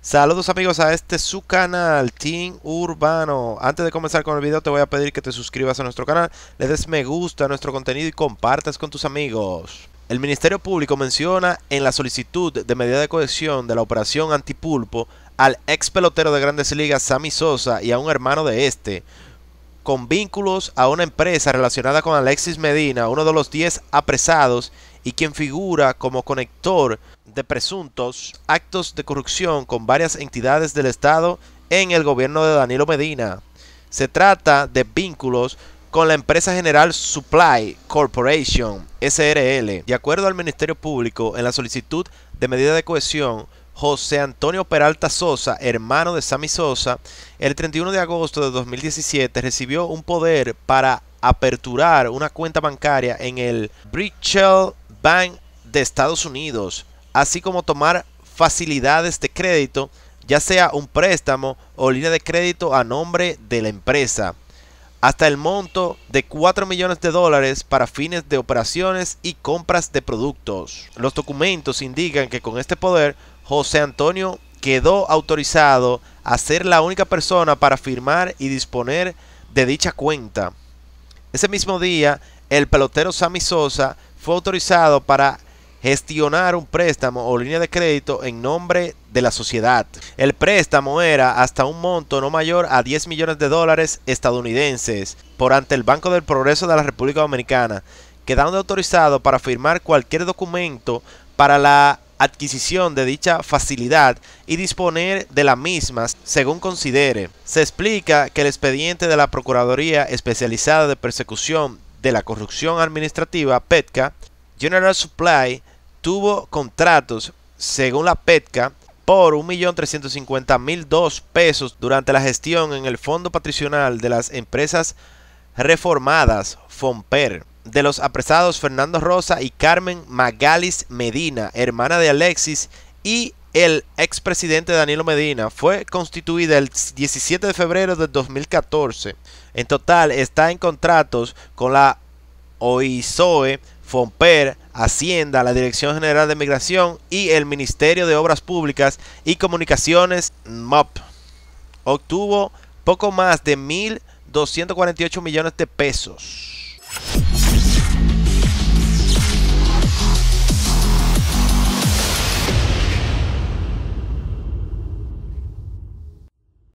Saludos amigos a este su canal, Team Urbano. Antes de comenzar con el video te voy a pedir que te suscribas a nuestro canal, le des me gusta a nuestro contenido y compartas con tus amigos. El Ministerio Público menciona en la solicitud de medida de cohesión de la operación Antipulpo al ex pelotero de Grandes Ligas Sammy Sosa y a un hermano de este, con vínculos a una empresa relacionada con Alexis Medina, uno de los 10 apresados y quien figura como conector de presuntos actos de corrupción con varias entidades del Estado en el gobierno de Danilo Medina. Se trata de vínculos con la empresa general Supply Corporation, SRL. De acuerdo al Ministerio Público, en la solicitud de medida de cohesión José Antonio Peralta Sosa, hermano de Sammy Sosa, el 31 de agosto de 2017 recibió un poder para aperturar una cuenta bancaria en el Bridgel Bank de Estados Unidos, así como tomar facilidades de crédito, ya sea un préstamo o línea de crédito a nombre de la empresa, hasta el monto de 4 millones de dólares para fines de operaciones y compras de productos. Los documentos indican que con este poder José Antonio quedó autorizado a ser la única persona para firmar y disponer de dicha cuenta. Ese mismo día, el pelotero Sammy Sosa fue autorizado para gestionar un préstamo o línea de crédito en nombre de la sociedad. El préstamo era hasta un monto no mayor a 10 millones de dólares estadounidenses por ante el Banco del Progreso de la República Dominicana, quedando autorizado para firmar cualquier documento para la adquisición de dicha facilidad y disponer de las mismas según considere. Se explica que el expediente de la Procuraduría Especializada de Persecución de la Corrupción Administrativa, PETCA, General Supply, tuvo contratos, según la PETCA, por 1.350.002 pesos durante la gestión en el Fondo Patricional de las Empresas Reformadas, FOMPER de los apresados Fernando Rosa y Carmen Magalis Medina, hermana de Alexis y el expresidente Danilo Medina, fue constituida el 17 de febrero de 2014. En total está en contratos con la OISOE, FOMPER, Hacienda, la Dirección General de Migración y el Ministerio de Obras Públicas y Comunicaciones, MOP. Obtuvo poco más de 1.248 millones de pesos.